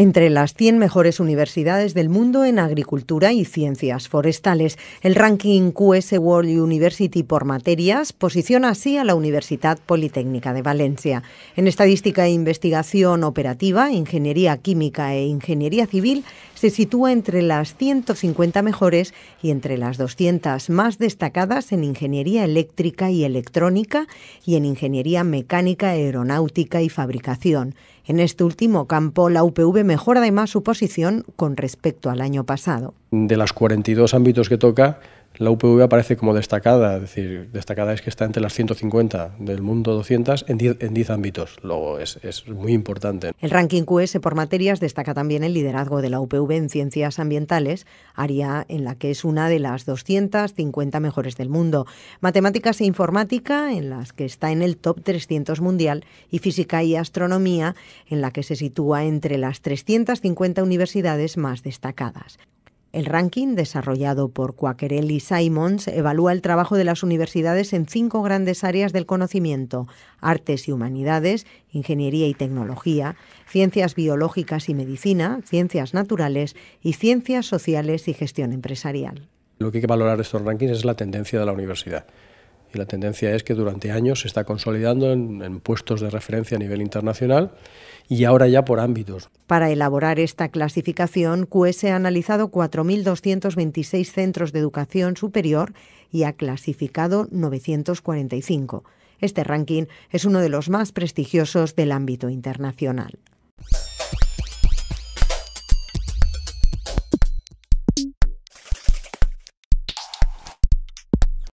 Entre las 100 mejores universidades del mundo en agricultura y ciencias forestales, el ranking QS World University por materias posiciona así a la Universidad Politécnica de Valencia. En estadística e investigación operativa, ingeniería química e ingeniería civil, se sitúa entre las 150 mejores y entre las 200 más destacadas en ingeniería eléctrica y electrónica y en ingeniería mecánica, aeronáutica y fabricación. En este último campo, la UPV mejora además su posición con respecto al año pasado. De los 42 ámbitos que toca, la UPV aparece como destacada, es decir, destacada es que está entre las 150 del mundo 200 en 10, ámbitos, luego es, es, muy importante. El ranking QS por materias destaca también el liderazgo de la UPV en ciencias ambientales, área en la que es una de las 250 mejores del mundo, matemáticas e informática en las que está en el top 300 mundial y física y astronomía en la que se sitúa entre las 350 universidades más destacadas. El ranking, desarrollado por quaquerelli Simons, evalúa el trabajo de las universidades en cinco grandes áreas del conocimiento, artes y humanidades, ingeniería y tecnología, ciencias biológicas y medicina, ciencias naturales y ciencias sociales y gestión empresarial. Lo que hay que valorar estos rankings es la tendencia de la universidad. Y la tendencia es que durante años se está consolidando en puestos de referencia a nivel internacional y ahora ya por ámbitos. Para elaborar esta clasificación, QS ha analizado 4.226 centros de educación superior y ha clasificado 945. Este ranking es uno de los más prestigiosos del ámbito internacional.